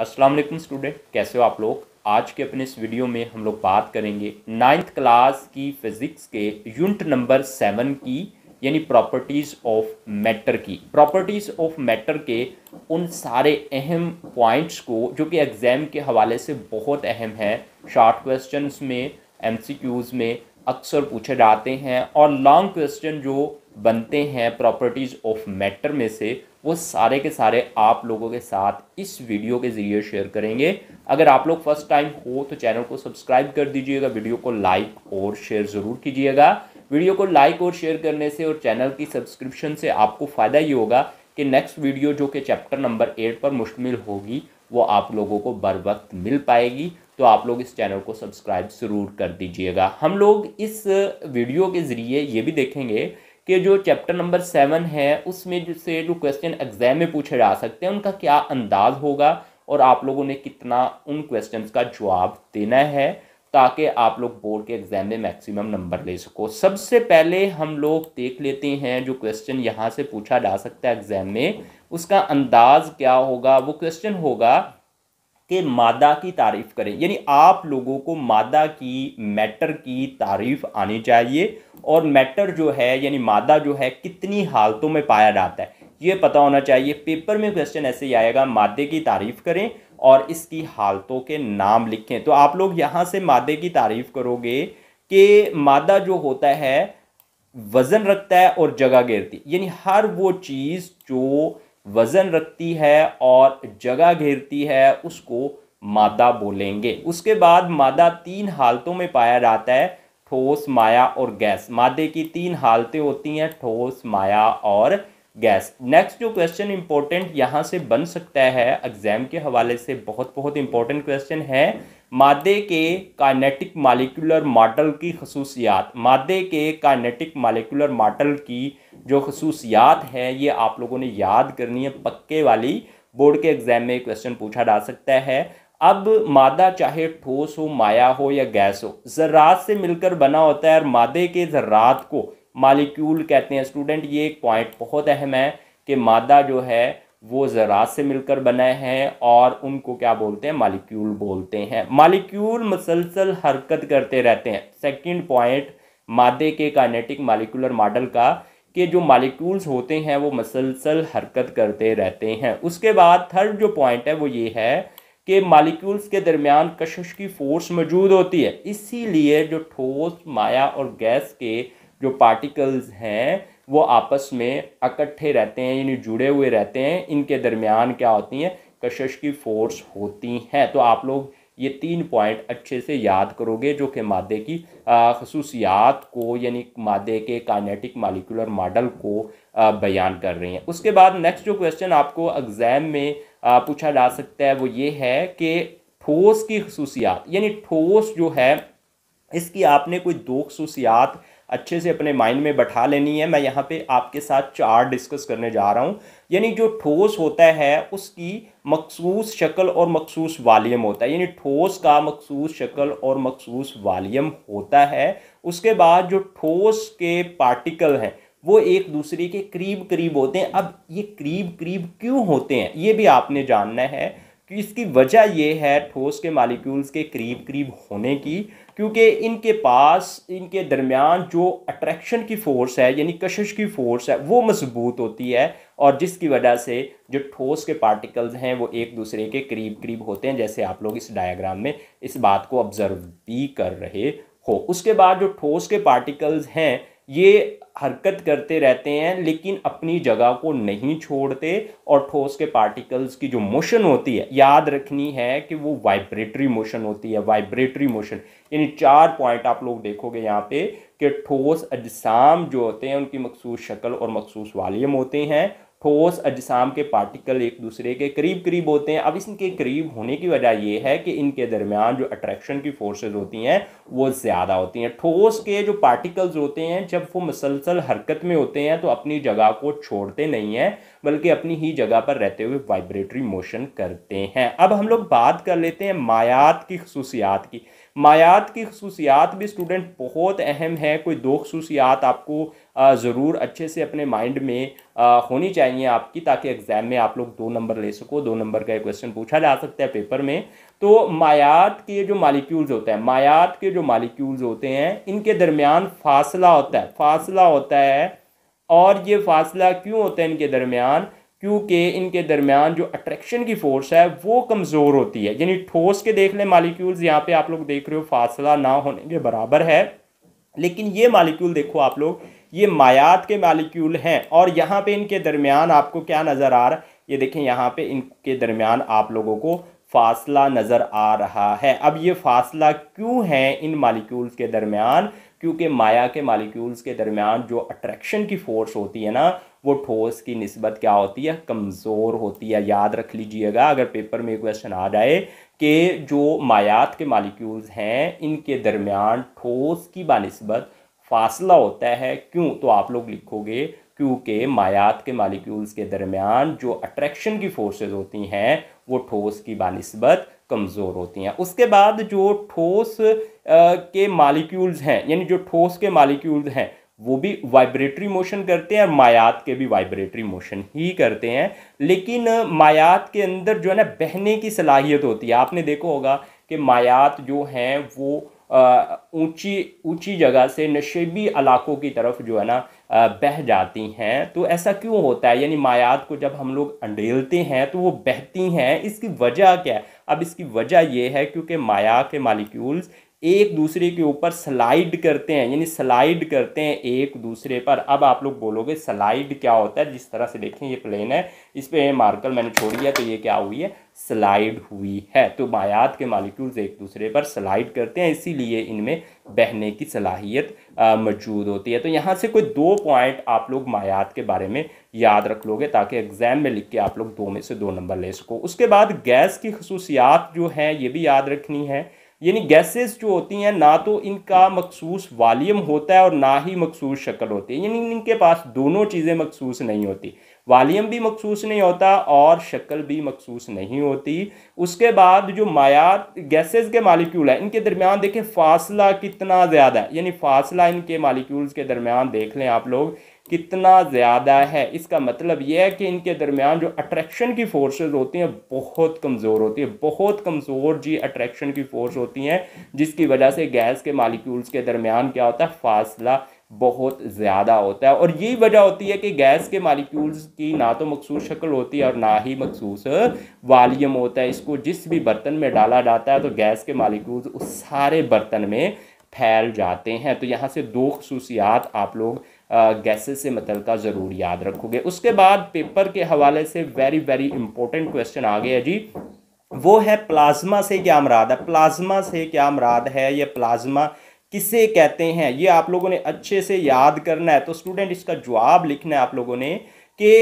अस्सलाम वालेकुम स्टूडेंट कैसे हो आप लोग आज के अपने इस वीडियो में हम लोग बात करेंगे नाइन्थ क्लास की फिजिक्स के यूनिट नंबर सेवन की यानी प्रॉपर्टीज़ ऑफ मैटर की प्रॉपर्टीज़ ऑफ मैटर के उन सारे अहम पॉइंट्स को जो कि एग्ज़ाम के हवाले से बहुत अहम है शॉर्ट क्वेश्चन में एम में अक्सर पूछे जाते हैं और लॉन्ग क्वेश्चन जो बनते हैं प्रॉपर्टीज़ ऑफ मैटर में से वो सारे के सारे आप लोगों के साथ इस वीडियो के ज़रिए शेयर करेंगे अगर आप लोग फर्स्ट टाइम हो तो चैनल को सब्सक्राइब कर दीजिएगा वीडियो को लाइक और शेयर ज़रूर कीजिएगा वीडियो को लाइक और शेयर करने से और चैनल की सब्सक्रिप्शन से आपको फ़ायदा ये होगा कि नेक्स्ट वीडियो जो कि चैप्टर नंबर एट पर मुश्तमिल होगी वो आप लोगों को बर वक्त मिल पाएगी तो आप लोग इस चैनल को सब्सक्राइब ज़रूर कर दीजिएगा हम लोग इस वीडियो के ज़रिए ये भी देखेंगे कि जो चैप्टर नंबर सेवन है उसमें जिससे जो क्वेश्चन एग्जाम में पूछे जा सकते हैं उनका क्या अंदाज होगा और आप लोगों ने कितना उन क्वेश्चन का जवाब देना है ताकि आप लोग बोर्ड के एग्ज़ाम में मैक्सिमम नंबर ले सको सबसे पहले हम लोग देख लेते हैं जो क्वेश्चन यहाँ से पूछा जा सकता है एग्ज़ाम में उसका अंदाज क्या होगा वो क्वेश्चन होगा कि मादा की तारीफ़ करें यानी आप लोगों को मादा की मैटर की तारीफ़ आनी चाहिए और मैटर जो है यानी मादा जो है कितनी हालतों में पाया जाता है ये पता होना चाहिए पेपर में क्वेश्चन ऐसे ही आएगा मादे की तारीफ़ करें और इसकी हालतों के नाम लिखें तो आप लोग यहाँ से मादे की तारीफ़ करोगे कि मादा जो होता है वज़न रखता है और जगह घेरती यानी हर वो चीज़ जो वज़न रखती है और जगह घेरती है उसको मादा बोलेंगे उसके बाद मादा तीन हालतों में पाया जाता है ठोस माया और गैस मादे की तीन हालतें होती हैं ठोस माया और गैस नेक्स्ट जो क्वेश्चन इंपॉर्टेंट यहाँ से बन सकता है एग्जाम के हवाले से बहुत बहुत इंपॉर्टेंट क्वेश्चन है मादे के काइनेटिक मालिकुलर मॉडल की खसूसियात मादे के काइनेटिक मालिकुलर मॉडल की जो खसूसियात है ये आप लोगों ने याद करनी है पक्के वाली बोर्ड के एग्जाम में क्वेश्चन पूछा जा सकता है अब मादा चाहे ठोस हो माया हो या गैस हो ज़रात से मिलकर बना होता है और मादे के ज़रात को मालिक्यूल कहते हैं स्टूडेंट ये एक पॉइंट बहुत अहम है कि मादा जो है वो ज़रात से मिलकर बने हैं और उनको क्या बोलते हैं मालिक्यूल बोलते हैं मालिक्यूल मसलसल हरकत करते रहते हैं सेकंड पॉइंट मादे के काइनेटिक मालिकुलर मॉडल का कि जो मालिक्यूल्स होते हैं वो मसलसल हरकत करते रहते हैं उसके बाद थर्ड जो पॉइंट है वो ये है के मालिक्यूल्स के दरमियान कशिश की फोर्स मौजूद होती है इसीलिए जो ठोस माया और गैस के जो पार्टिकल्स हैं वो आपस में इकट्ठे रहते हैं यानी जुड़े हुए रहते हैं इनके दरमियान क्या होती हैं कशिश की फोर्स होती हैं तो आप लोग ये तीन पॉइंट अच्छे से याद करोगे जो कि मादे की खसूसियात को यानी मादे के काइनेटिक मालिकुलर मॉडल को बयान कर रही हैं उसके बाद नेक्स्ट जो क्वेश्चन आपको एग्ज़ाम में पूछा जा सकता है वो ये है कि ठोस की खसूसियात यानी ठोस जो है इसकी आपने कोई दो खसूसियात अच्छे से अपने माइंड में बैठा लेनी है मैं यहाँ पे आपके साथ चार डिस्कस करने जा रहा हूँ यानी जो ठोस होता है उसकी मखसूस शक्ल और मखसूस वालीम होता है यानी ठोस का मखसूस शक्ल और मखसूस वालीम होता है उसके बाद जो ठोस के पार्टिकल हैं वो एक दूसरे के करीब करीब होते हैं अब ये करीब करीब क्यों होते हैं ये भी आपने जानना है कि इसकी वजह ये है ठोस के मालिक्यूल्स के करीब करीब होने की क्योंकि इनके पास इनके दरमियान जो अट्रैक्शन की फ़ोर्स है यानी कशिश की फ़ोर्स है वो मजबूत होती है और जिसकी वजह से जो ठोस के पार्टिकल्स हैं वो एक दूसरे के करीब करीब होते हैं जैसे आप लोग इस डायग्राम में इस बात को ऑब्ज़र्व भी कर रहे हो उसके बाद जो ठोस के पार्टिकल्स हैं ये हरकत करते रहते हैं लेकिन अपनी जगह को नहीं छोड़ते और ठोस के पार्टिकल्स की जो मोशन होती है याद रखनी है कि वो वाइब्रेटरी मोशन होती है वाइब्रेटरी मोशन यानी चार पॉइंट आप लोग देखोगे यहाँ पे कि ठोस अजसाम जो होते हैं उनकी मखसूस शक्ल और मखसूस वालीम होते हैं ठोस अजसाम के पार्टिकल एक दूसरे के करीब करीब होते हैं अब इसके करीब होने की वजह यह है कि इनके दरमियान जो अट्रैक्शन की फोर्सेस होती हैं वो ज़्यादा होती हैं ठोस के जो पार्टिकल्स होते हैं जब वो मसलसल हरकत में होते हैं तो अपनी जगह को छोड़ते नहीं हैं बल्कि अपनी ही जगह पर रहते हुए वाइब्रेटरी मोशन करते हैं अब हम लोग बात कर लेते हैं मायात की खसूसियात की मायात की खसूसियात भी स्टूडेंट बहुत अहम है कोई दो खसूसियात आपको ज़रूर अच्छे से अपने माइंड में होनी चाहिए आपकी ताकि एग्ज़ाम में आप लोग दो नंबर ले सको दो नंबर का क्वेश्चन पूछा जा सकता है पेपर में तो मायात के जो मालिक्यूल्स होते हैं मायात के जो मालिक्यूल्स होते हैं इनके दरमियान फासला होता है फासला होता है और ये फासला क्यों होता है इनके दरमियान क्योंकि इनके दरमियान जो अट्रैक्शन की फोर्स है वो कमज़ोर होती है यानी ठोस के देख लें मालिक्यूल्स यहाँ पे आप लोग देख रहे हो फासला ना होने के बराबर है लेकिन ये मालिक्यूल देखो आप लोग ये मायात के मालिक्यूल हैं और यहाँ पे इनके दरमियान आपको क्या नज़र आ रहा है ये देखें यहाँ पे इनके दरमियान आप लोगों को फासला नज़र आ रहा है अब ये फासला क्यों है इन मालिक्यूल्स के दरमियान क्योंकि माया के मालिक्यूल्स के दरमियान जो अट्रैक्शन की फ़ोर्स होती है ना वो ठोस की नस्बत क्या होती है कमज़ोर होती है याद रख लीजिएगा अगर पेपर में क्वेश्चन आ जाए कि जो मायात के मालिक्यूल्स हैं इनके दरमियान ठोस की बनस्बत फासला होता है क्यों तो आप लोग लिखोगे क्योंकि मायात के मालिक्यूल्स के दरमियान जो अट्रैक्शन की फोर्सेस होती हैं वो ठोस की बानस्बत कमज़ोर होती हैं उसके बाद जो ठोस के मालिक्यूल्स हैं यानी जो ठोस के मालिक्यूल्स हैं वो भी वाइब्रेटरी मोशन करते हैं और मायात के भी वाइब्रेटरी मोशन ही करते हैं लेकिन मायात के अंदर जो है ना बहने की सलाहियत होती है आपने देखो होगा कि मायात जो हैं वो ऊंची ऊंची जगह से नशेबी इलाकों की तरफ जो है ना बह जाती हैं तो ऐसा क्यों होता है यानी मायात को जब हम लोग अंडेलते हैं तो वो बहती हैं इसकी वजह क्या है अब इसकी वजह यह है क्योंकि माया के मालिक्यूल्स एक दूसरे के ऊपर स्लाइड करते हैं यानी स्लाइड करते हैं एक दूसरे पर अब आप लोग बोलोगे स्लाइड क्या होता है जिस तरह से देखें ये प्लेन है इस पर मार्कल मैंने छोड़ दिया तो ये क्या हुई है स्लाइड हुई है तो मायात के मालिक्यूल्स एक दूसरे पर स्लाइड करते हैं इसीलिए इनमें बहने की सलाहियत मौजूद होती है तो यहाँ से कोई दो पॉइंट आप लोग मायात के बारे में याद रख लोगे ताकि एग्ज़ाम में लिख के आप लोग दो में से दो नंबर ले सको उसके बाद गैस की खसूसियात जो हैं ये भी याद रखनी है यानी गैसेस जो होती हैं ना तो इनका मखसूस वालीम होता है और ना ही मखसूस शक्ल होती है यानी इनके पास दोनों चीज़ें मखसूस नहीं होती वालीम भी मखसूस नहीं होता और शक्ल भी मखसूस नहीं होती उसके बाद जो मायात गैसेस के मालिक्यूल है इनके दरमियान देखें फासला कितना ज़्यादा है यानी फासला इनके मालिक्यूल्स के दरमियान देख लें आप लोग कितना ज़्यादा है इसका मतलब यह है कि इनके दरमियान जो अट्रैक्शन की फोर्सेस होती हैं बहुत कमज़ोर होती है बहुत कमज़ोर जी अट्रैक्शन की फ़ोर्स होती हैं जिसकी वजह से गैस के मालिक्यूल्स के दरमियान क्या होता है फासला बहुत ज़्यादा होता है और यही वजह होती है कि गैस के मालिक्यूल्स की ना तो मखसूस शक्ल होती है और ना ही मखसूस वालीम होता है इसको जिस भी बर्तन में डाला जाता है तो गैस के मालिक्यूल्स उस सारे बर्तन में फैल जाते हैं तो यहाँ से दो खसूसियात आप लोग गैसेस से मतलब का ज़रूर याद रखोगे उसके बाद पेपर के हवाले से वेरी वेरी इंपॉर्टेंट क्वेश्चन आ गया जी वो है प्लाज्मा से क्या मराद है प्लाज्मा से क्या मराद है या प्लाज्मा किसे कहते हैं ये आप लोगों ने अच्छे से याद करना है तो स्टूडेंट इसका जवाब लिखना है आप लोगों ने कि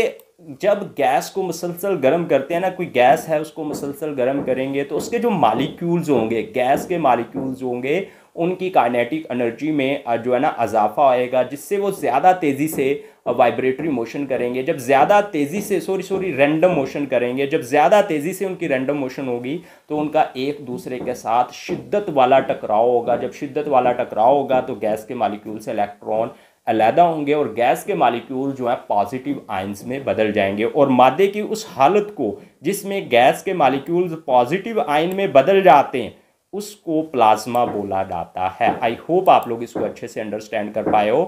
जब गैस को मुसलसल गर्म करते हैं ना कोई गैस है उसको मुसलसल गर्म करेंगे तो उसके जो मालिक्यूल्स होंगे गैस के मालिक्यूल्स होंगे उनकी काइनेटिक एनर्जी में जो है ना इजाफा आएगा जिससे वो ज़्यादा तेज़ी से वाइब्रेटरी मोशन करेंगे जब ज़्यादा तेज़ी से सॉरी सॉरी रैंडम मोशन करेंगे जब ज़्यादा तेज़ी से उनकी रैंडम मोशन होगी तो उनका एक दूसरे के साथ शिद्दत वाला टकराव होगा जब शिद्दत वाला टकराव होगा तो गैस के मालिक्यूल से इलेक्ट्रॉन अलहदा होंगे और गैस के मालिक्यूल जो हैं पॉजिटिव आइन्स में बदल जाएंगे और मादे की उस हालत को जिसमें गैस के मालिक्यूल्स पॉजिटिव आइन में बदल जाते हैं उसको प्लाज्मा बोला जाता है आई होप आप लोग इसको अच्छे से अंडरस्टैंड कर पाए हो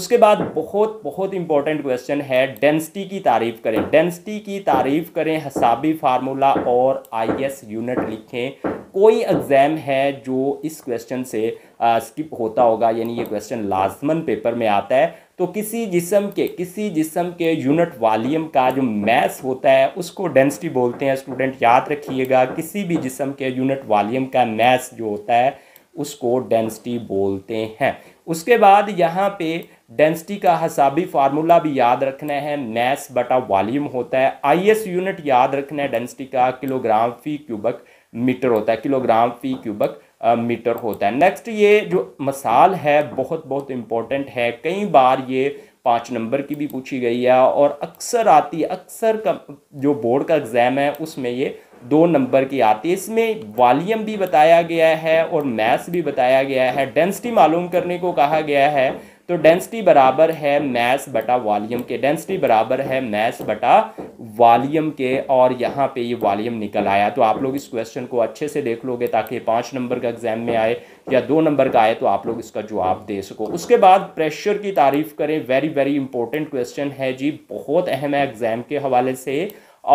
उसके बाद बहुत बहुत इंपॉर्टेंट क्वेश्चन है डेंसिटी की तारीफ करें डेंसिटी की तारीफ करें हसाबी फार्मूला और आईएस यूनिट लिखें कोई एग्ज़ाम है जो इस क्वेश्चन से स्किप होता होगा यानी ये क्वेश्चन लाजमन पेपर में आता है तो किसी जिसम के किसी जिसम के यूनिट वॉल्यूम का जो मैस होता है उसको डेंसिटी बोलते हैं स्टूडेंट याद रखिएगा किसी भी जिसम के यूनिट वॉल्यूम का मैस जो होता है उसको डेंसिटी बोलते हैं उसके बाद यहाँ पे डेंसिटी का हसाबी फार्मूला भी याद रखना है मैस बटा वॉल्यूम होता है आईएस यूनिट याद रखना है डेंसिटी का किलोग्राम फी क्यूबक मीटर होता है किलोग्राम फी क्यूबक मीटर होता है नेक्स्ट ये जो मसाल है बहुत बहुत इम्पोर्टेंट है कई बार ये पाँच नंबर की भी पूछी गई है और अक्सर आती है अक्सर का जो बोर्ड का एग्ज़ाम है उसमें ये दो नंबर की आती है इसमें वॉल्यूम भी बताया गया है और मैथ्स भी बताया गया है डेंसिटी मालूम करने को कहा गया है तो डेंसिटी बराबर है मैस बटा वॉल्यूम के डेंसिटी बराबर है मैस बटा वॉल्यूम के और यहाँ पे ये वॉल्यूम निकल आया तो आप लोग इस क्वेश्चन को अच्छे से देख लोगे ताकि पाँच नंबर का एग्जाम में आए या दो नंबर का आए तो आप लोग इसका जवाब दे सको उसके बाद प्रेशर की तारीफ करें वेरी वेरी इंपॉर्टेंट क्वेश्चन है जी बहुत अहम है एग्ज़ाम के हवाले से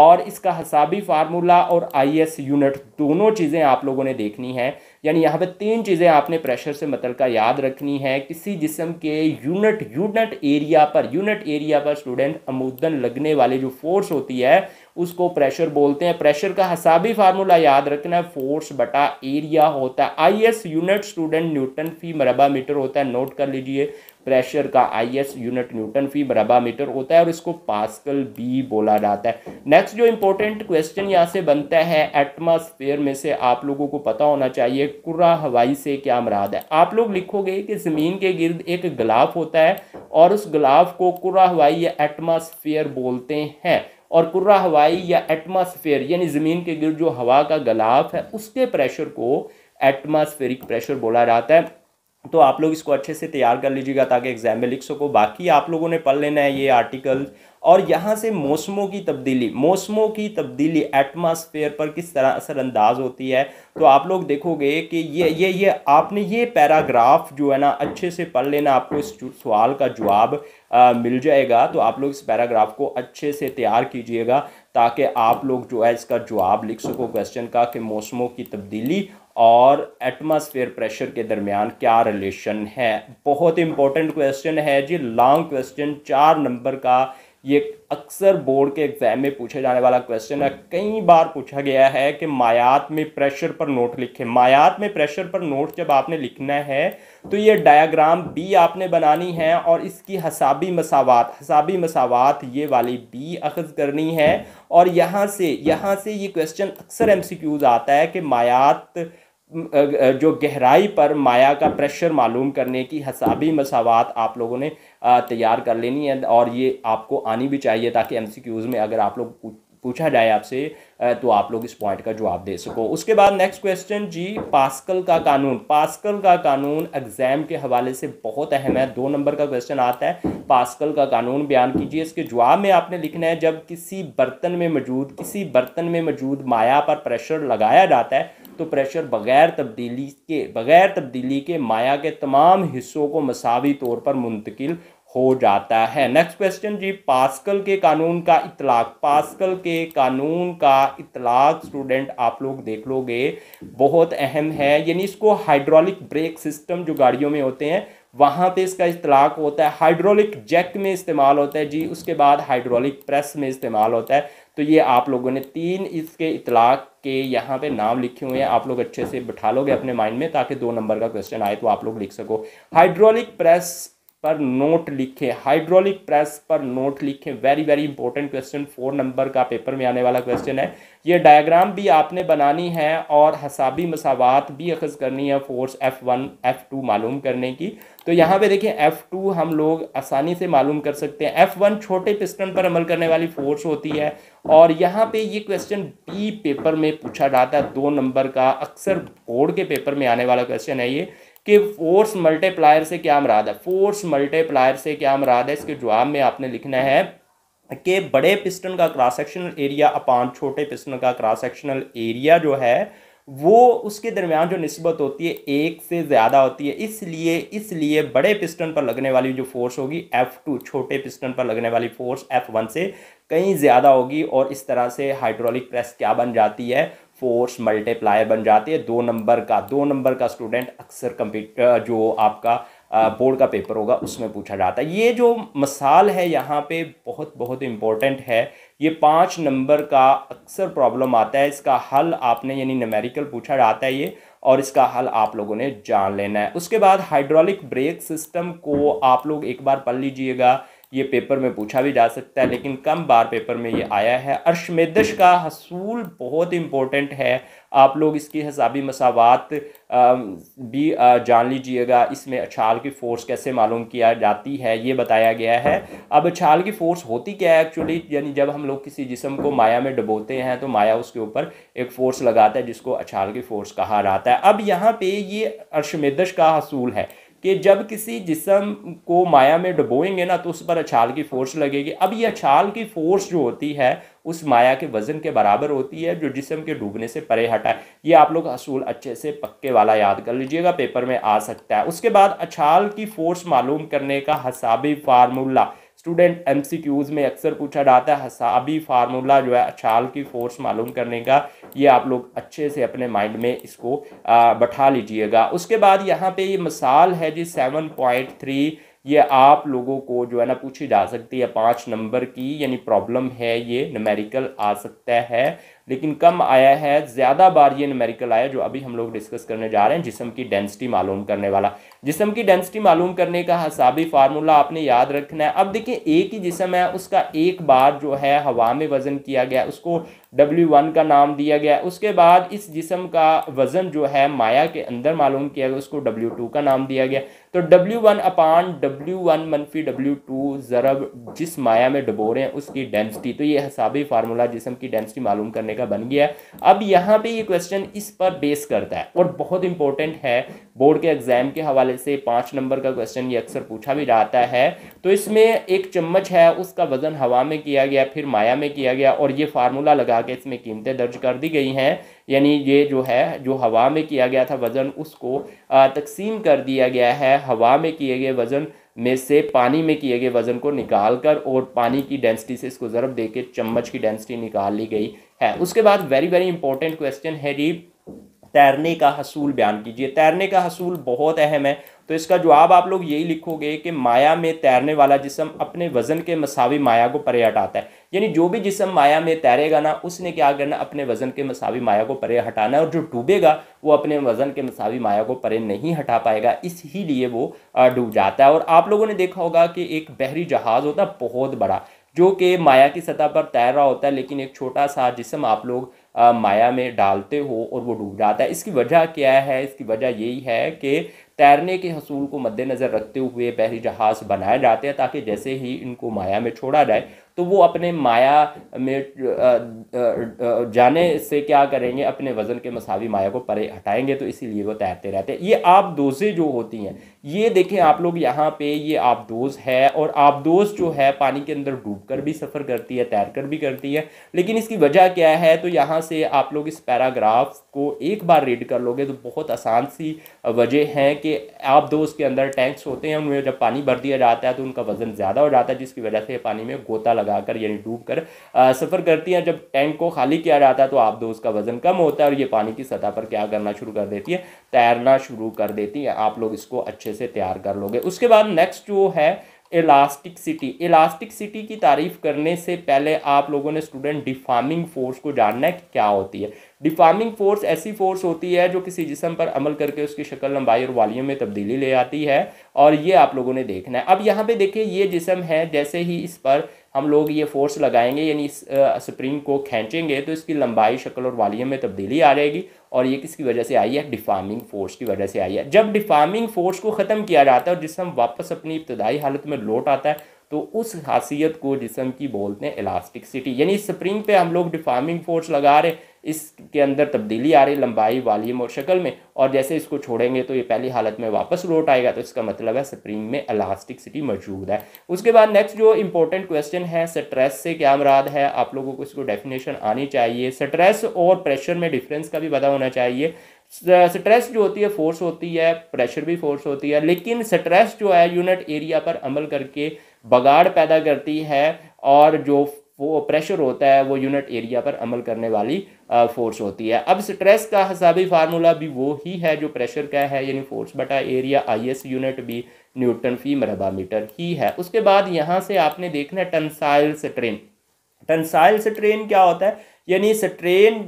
और इसका हसाबी फार्मूला और आई यूनिट दोनों चीज़ें आप लोगों ने देखनी है यानी यहाँ पे तीन चीज़ें आपने प्रेशर से मतलब का याद रखनी है किसी जिसम के यूनिट यूनिट एरिया पर यूनिट एरिया पर स्टूडेंट अमूदन लगने वाली जो फोर्स होती है उसको प्रेशर बोलते हैं प्रेशर का हसाबी फार्मूला याद रखना है फोर्स बटा एरिया होता है I S unit student newton फी मरबा मीटर होता है नोट कर लीजिए प्रेशर का आई एस यूनिट न्यूटन फी मरबा मीटर होता है और इसको पास्कल बी बोला जाता है नेक्स्ट जो इंपॉर्टेंट क्वेश्चन यहाँ से बनता है एटमॉस्फेयर में से आप लोगों को पता होना चाहिए कुरा हवाई से क्या मराद है आप लोग लिखोगे कि ज़मीन के गिर्द एक गलाफ होता है और उस गलाफ को कुरा हवाई या एटमॉस्फेयर बोलते हैं और कुर्रा हवाई या एटमॉस्फेयर यानी ज़मीन के गिर जो हवा का गलाफ है उसके प्रेशर को एटमॉस्फेरिक प्रेशर बोला जाता है तो आप लोग इसको अच्छे से तैयार कर लीजिएगा ताकि एग्जाम में लिख सको बाकी आप लोगों ने पढ़ लेना है ये आर्टिकल और यहाँ से मौसमों की तब्दीली मौसमों की तब्दीली एटमॉस्फेयर पर किस तरह असरअंदाज होती है तो आप लोग देखोगे कि ये ये ये आपने ये पैराग्राफ जो है ना अच्छे से पढ़ लेना आपको इस सवाल का जवाब मिल जाएगा तो आप लोग इस पैराग्राफ को अच्छे से तैयार कीजिएगा ताकि आप लोग जो है इसका जवाब लिख सको क्वेश्चन का कि मौसमों की तब्दीली और एटमॉस्फेयर प्रेशर के दरमियान क्या रिलेशन है बहुत इंपॉर्टेंट क्वेश्चन है जी लॉन्ग क्वेश्चन चार नंबर का ये अक्सर बोर्ड के एग्ज़ाम में पूछे जाने वाला क्वेश्चन है कई बार पूछा गया है कि मायात में प्रेशर पर नोट लिखें मायात में प्रेशर पर नोट जब आपने लिखना है तो ये डायग्राम बी आपने बनानी है और इसकी हसाबी मसावत हसाबी मसावत ये वाली बी अखज़ करनी है और यहाँ से यहाँ से ये क्वेश्चन अक्सर एम आता है कि मायात जो गहराई पर माया का प्रेशर मालूम करने की हसाबी मसावत आप लोगों ने तैयार कर लेनी है और ये आपको आनी भी चाहिए ताकि एमसीक्यूज़ में अगर आप लोग पूछा जाए आपसे तो आप लोग इस पॉइंट का जवाब दे सको उसके बाद नेक्स्ट क्वेश्चन जी पास्कल का कानून पास्कल का कानून एग्जाम के हवाले से बहुत अहम है दो नंबर का क्वेश्चन आता है पास्कल का कानून बयान कीजिए इसके जवाब में आपने लिखना है जब किसी बर्तन में मौजूद किसी बर्तन में मौजूद माया पर प्रेशर लगाया जाता है तो प्रेशर बगैर तब्दीली के बगैर तब्दीली के माया के तमाम हिस्सों को मसावी तौर पर मुंतकिल हो जाता है नेक्स्ट क्वेश्चन जी पास्कल के कानून का इतलाक पास्कल के कानून का इतलाक स्टूडेंट आप लोग देख लोगे बहुत अहम है यानी इसको हाइड्रोलिक ब्रेक सिस्टम जो गाड़ियों में होते हैं वहाँ पे इसका इतलाक होता है हाइड्रोलिक जैक में इस्तेमाल होता है जी उसके बाद हाइड्रोलिक प्रेस में इस्तेमाल होता है तो ये आप लोगों ने तीन इसके इतलाक के यहाँ पे नाम लिखे हुए हैं आप लोग अच्छे से बिठा लोगे अपने माइंड में ताकि दो नंबर का क्वेश्चन आए तो आप लोग लिख सको हाइड्रोलिक प्रेस पर नोट लिखें हाइड्रोलिक प्रेस पर नोट लिखें very very important question four number का पेपर में आने वाला क्वेश्चन है ये डायग्राम भी आपने बनानी है और हसाबी मसावत भी अखज़ करनी है force F one F two मालूम करने की तो यहाँ पे देखें एफ़ टू हम लोग आसानी से मालूम कर सकते हैं एफ़ वन छोटे पिस्टन पर अमल करने वाली फ़ोर्स होती है और यहाँ पे ये क्वेश्चन बी पेपर में पूछा जाता है दो नंबर का अक्सर बोर्ड के पेपर में आने वाला क्वेश्चन है ये कि फोर्स मल्टीप्लायर से क्या मराद है फोर्स मल्टीप्लायर से क्या मराद है इसके जवाब में आपने लिखना है कि बड़े पिस्टन का क्रॉस सेक्शनल एरिया अपान छोटे पिस्टन का क्रॉस सेक्शनल एरिया जो है वो उसके दरमियान जो नस्बत होती है एक से ज़्यादा होती है इसलिए इसलिए बड़े पिस्टन पर लगने वाली जो फोर्स होगी एफ़ टू छोटे पिस्टन पर लगने वाली फोर्स एफ़ वन से कहीं ज़्यादा होगी और इस तरह से हाइड्रोलिक प्रेस क्या बन जाती है फोर्स मल्टीप्लायर बन जाती है दो नंबर का दो नंबर का स्टूडेंट अक्सर कंप्यूटर जो आपका बोर्ड का पेपर होगा उसमें पूछा जाता है ये जो मसाल है यहाँ पे बहुत बहुत इम्पोर्टेंट है ये पाँच नंबर का अक्सर प्रॉब्लम आता है इसका हल आपने यानी नमेरिकल पूछा जाता है ये और इसका हल आप लोगों ने जान लेना है उसके बाद हाइड्रोलिक ब्रेक सिस्टम को आप लोग एक बार पढ़ लीजिएगा ये पेपर में पूछा भी जा सकता है लेकिन कम बार पेपर में ये आया है अर्शमेदश का हसूल बहुत इम्पोर्टेंट है आप लोग इसकी हसाबी मसावत भी जान लीजिएगा इसमें अछाल की फ़ोर्स कैसे मालूम किया जाती है ये बताया गया है अब अछाल की फ़ोर्स होती क्या है एक्चुअली यानी जब हम लोग किसी जिसम को माया में डुबोते हैं तो माया उसके ऊपर एक फ़ोर्स लगाता है जिसको अछाल की फ़ोर्स कहा जाता है अब यहाँ पर ये अर्शमेदश का हसूल है कि जब किसी जिसम को माया में डुबोएंगे ना तो उस पर अछाल की फोर्स लगेगी अब ये अछाल की फोर्स जो होती है उस माया के वज़न के बराबर होती है जो जिसम के डूबने से परे हटाए ये आप लोग असूल अच्छे से पक्के वाला याद कर लीजिएगा पेपर में आ सकता है उसके बाद अछाल की फोर्स मालूम करने का हसाबी फार्मूला स्टूडेंट एमसीक्यूज में अक्सर पूछा जाता है हसाबी फार्मूला जो है अचाल की फोर्स मालूम करने का ये आप लोग अच्छे से अपने माइंड में इसको बैठा लीजिएगा उसके बाद यहाँ पे ये मिसाल है जी सेवन पॉइंट थ्री ये आप लोगों को जो है ना पूछी जा सकती है पाँच नंबर की यानी प्रॉब्लम है ये नमेरिकल आ सकता है लेकिन कम आया है ज़्यादा बार ये नमेरिकल आया जो अभी हम लोग डिस्कस करने जा रहे हैं जिसम की डेंसिटी मालूम करने वाला जिसम की डेंसिटी मालूम करने का हसाबी फार्मूला आपने याद रखना है अब देखिए एक ही जिसम है उसका एक बार जो है हवा में वज़न किया गया उसको डब्ल्यू वन का नाम दिया गया उसके बाद इस जिसम का वज़न जो है माया के अंदर मालूम किया गया उसको डब्ल्यू टू का नाम दिया गया तो डब्ल्यू वन अपान डब्ल्यू वन मनफी डब्ल्यू टू ज़रब जिस माया में डबो रहे हैं उसकी डेंसिटी तो ये हिसाबी फार्मूला जिसम की डेंसिटी मालूम करने का बन गया अब यहाँ पे ये क्वेश्चन इस पर बेस करता है और बहुत इंपॉर्टेंट है बोर्ड के एग्जाम के हवाले से पाँच नंबर का क्वेश्चन ये अक्सर पूछा भी जाता है तो इसमें एक चम्मच है उसका वज़न हवा में किया गया फिर माया में किया गया और ये फार्मूला लगा के इसमें कीमतें दर्ज कर दी गई हैं यानी ये जो है जो हवा में किया गया था वज़न उसको तकसीम कर दिया गया है हवा में किए गए वज़न में से पानी में किए गए वज़न को निकाल कर और पानी की डेंसिटी से इसको ज़रब दे के चम्मच की डेंसिटी निकाल ली गई है उसके बाद वेरी वेरी इंपॉर्टेंट क्वेश्चन है जी तैरने का हसूल बयान कीजिए तैरने का हसूल बहुत अहम है तो इसका जवाब आप लोग यही लिखोगे कि माया में तैरने वाला जिसम अपने वजन के मसावी माया को परे हटाता है यानी जो भी जिसम माया में तैरेगा ना उसने क्या करना अपने वजन के मसावी माया को परे हटाना है और जो डूबेगा वो अपने वजन के मसावी माया को परे नहीं हटा पाएगा इसी लिए वो डूब जाता है और आप लोगों ने देखा होगा कि एक बहरी जहाज़ होता बहुत बड़ा जो कि माया की सतह पर तैर रहा होता है लेकिन एक छोटा सा जिसम आप लोग माया में डालते हो और वो डूब जाता है इसकी वजह क्या है इसकी वजह यही है कि तैरने के हसूल को मद्देनज़र रखते हुए बहरी जहाज़ बनाए जाते हैं ताकि जैसे ही इनको माया में छोड़ा जाए तो वो अपने माया में जाने से क्या करेंगे अपने वज़न के मसावी माया को परे हटाएंगे तो इसीलिए वो तैरते रहते हैं ये आबदोज़ें जो होती हैं ये देखें आप लोग यहाँ पे ये आबदोज़ है और आबदोज़ जो है पानी के अंदर डूब कर भी सफ़र करती है तैर कर भी करती है लेकिन इसकी वजह क्या है तो यहाँ से आप लोग इस पैराग्राफ को एक बार रीड कर लोगे तो बहुत आसान सी वजह हैं कि आप दो उसके अंदर टैंक्स होते हैं उनमें जब पानी भर दिया जाता है तो उनका वजन ज़्यादा हो जाता है जिसकी वजह से पानी में गोता लगाकर यानी डूब कर सफ़र करती हैं जब टैंक को खाली किया जाता है तो आप दो उसका वजन कम होता है और ये पानी की सतह पर क्या करना शुरू कर देती है तैरना शुरू कर देती है आप लोग इसको अच्छे से तैयार कर लोगे उसके बाद नेक्स्ट जो है इलास्टिक सिटी इलास्टिक सिटी की तारीफ करने से पहले आप लोगों ने स्टूडेंट डिफार्मिंग फोर्स को जानना है कि क्या होती है डिफार्मिंग फोर्स ऐसी फोर्स होती है जो किसी जिसम पर अमल करके उसकी शक्ल लंबाई और वालियों में तब्दीली ले आती है और ये आप लोगों ने देखना है अब यहाँ पे देखिए ये जिसम है जैसे ही इस पर हम लोग ये फोर्स लगाएंगे यानी इस स्प्रिंग को खींचेंगे तो इसकी लंबाई शक्ल और वालियों में तब्दीली आ जाएगी और ये किसकी वजह से आई है डिफार्मिंग फोर्स की वजह से आई है जब डिफार्मिंग फोर्स को ख़त्म किया जाता है और जिसम वापस अपनी इब्तदाई हालत में लौट आता है तो उस खासियत को जिसम की बोलते हैं इलास्टिक सिटी यानी स्प्रिंग पे हम लोग डिफार्मिंग फोर्स लगा रहे हैं इसके अंदर तब्दीली आ रही लंबाई वालीम और शक्ल में और जैसे इसको छोड़ेंगे तो ये पहली हालत में वापस लौट आएगा तो इसका मतलब है स्प्रिंग में अलास्टिकसिटी मौजूद है उसके बाद नेक्स्ट जो इंपॉर्टेंट क्वेश्चन है स्ट्रेस से क्या मराद है आप लोगों को इसको डेफिनेशन आनी चाहिए स्ट्रेस और प्रेशर में डिफरेंस का भी पता होना चाहिए स्ट्रेस जो होती है फोर्स होती है प्रेशर भी फोर्स होती है लेकिन स्ट्रेस जो है यूनिट एरिया पर अमल करके बगाड़ पैदा करती है और जो वो प्रेशर होता है वो यूनिट एरिया पर अमल करने वाली फोर्स होती है अब स्ट्रेस का हिसाबी फार्मूला भी वो ही है जो प्रेशर का है यानी फोर्स बटा एरिया आई एस यूनिट भी न्यूटन फी मरबा मीटर ही है उसके बाद यहाँ से आपने देखना है टनसाइल स्ट्रेन टनसाइल स्ट्रेन क्या होता है यानी स्ट्रेन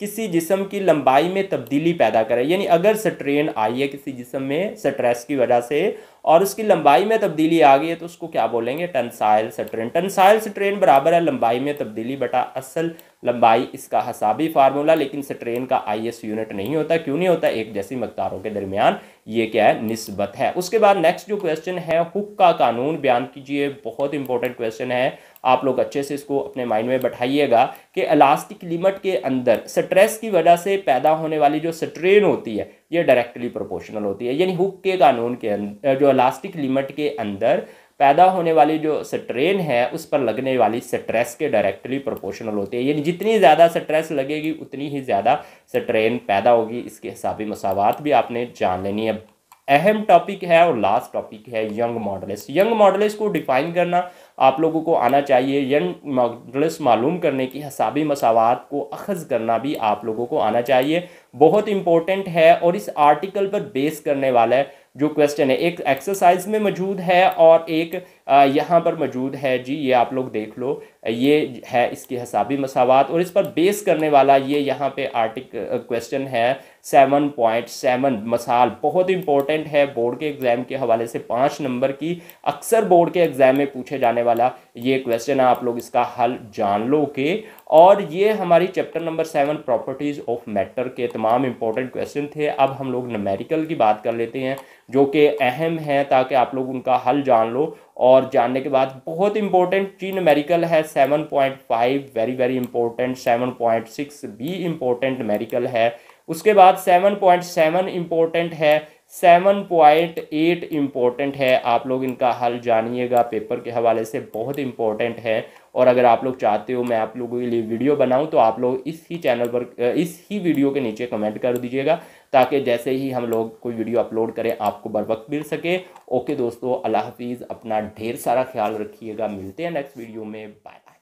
किसी जिसम की लंबाई में तब्दीली पैदा करे यानी अगर स्ट्रेन आई है किसी जिसम में स्ट्रेस की वजह से और उसकी लंबाई में तब्दीली आ गई है तो उसको क्या बोलेंगे टनसाइल ट्रेन टनसाइल ट्रेन बराबर है लंबाई में तब्दीली बटा असल लंबाई इसका हसाबी फार्मूला लेकिन स्ट्रेन का आई यूनिट नहीं होता क्यों नहीं होता एक जैसी मकदारों के दरमियान ये क्या है नस्बत है उसके बाद नेक्स्ट जो क्वेश्चन है हुक का कानून बयान कीजिए बहुत इंपॉर्टेंट क्वेश्चन है आप लोग अच्छे से इसको अपने माइंड में बैठाइएगा कि अलास्टिक लिमिट के अंदर स्ट्रेस की वजह से पैदा होने वाली जो स्ट्रेन होती है ये डायरेक्टली प्रोपोर्शनल होती है यानी हुक के कानून के अंदर जो अलास्टिक लिमिट के अंदर पैदा होने वाली जो स्ट्रेन है उस पर लगने वाली स्ट्रेस के डायरेक्टली प्रोपोर्शनल होती है यानी जितनी ज़्यादा स्ट्रेस लगेगी उतनी ही ज़्यादा स्ट्रेन पैदा होगी इसके हिसाबी मसावत भी आपने जान लेनी है अहम टॉपिक है और लास्ट टॉपिक है यंग मॉडलिस यंग मॉडलिस को डिफाइन करना आप लोगों को आना चाहिए यंग मॉडलिस मालूम करने की हसाबी मसावत को अखज़ करना भी आप लोगों को आना चाहिए बहुत इंपॉर्टेंट है और इस आर्टिकल पर बेस करने वाला है जो क्वेश्चन है एक एक्सरसाइज में मौजूद है और एक यहाँ पर मौजूद है जी ये आप लोग देख लो ये है इसकी हसाबी मसावत और इस पर बेस करने वाला ये यहाँ पे आर्टिक क्वेश्चन है सेवन पॉइंट सेवन मसाल बहुत इंपॉर्टेंट है बोर्ड के एग्ज़ाम के हवाले से पाँच नंबर की अक्सर बोर्ड के एग्ज़ाम में पूछे जाने वाला ये क्वेश्चन है आप लोग इसका हल जान लो के और ये हमारी chapter number seven properties of matter के तमाम इंपॉर्टेंट क्वेश्चन थे अब हम लोग नमेरिकल की बात कर लेते हैं जो कि अहम हैं ताकि आप लोग उनका हल जान लो और और जानने के बाद बहुत इंपॉर्टेंट चीन मेडिकल है seven point five very very important seven point six भी इंपॉर्टेंट मेडिकल है उसके बाद सेवन पॉइंट सेवन इंपॉर्टेंट है सेवन पॉइंट एट इम्पॉर्टेंट है आप लोग इनका हल जानिएगा पेपर के हवाले से बहुत इंपॉर्टेंट है और अगर आप लोग चाहते हो मैं आप लोगों के लिए वीडियो बनाऊं तो आप लोग इस ही चैनल पर इस ही वीडियो के नीचे कमेंट कर दीजिएगा ताकि जैसे ही हम लोग कोई वीडियो अपलोड करें आपको बर वक्त मिल सके ओके दोस्तों अल्लाह हाफिज़ अपना ढेर सारा ख्याल रखिएगा मिलते हैं नेक्स्ट वीडियो में बाय बाय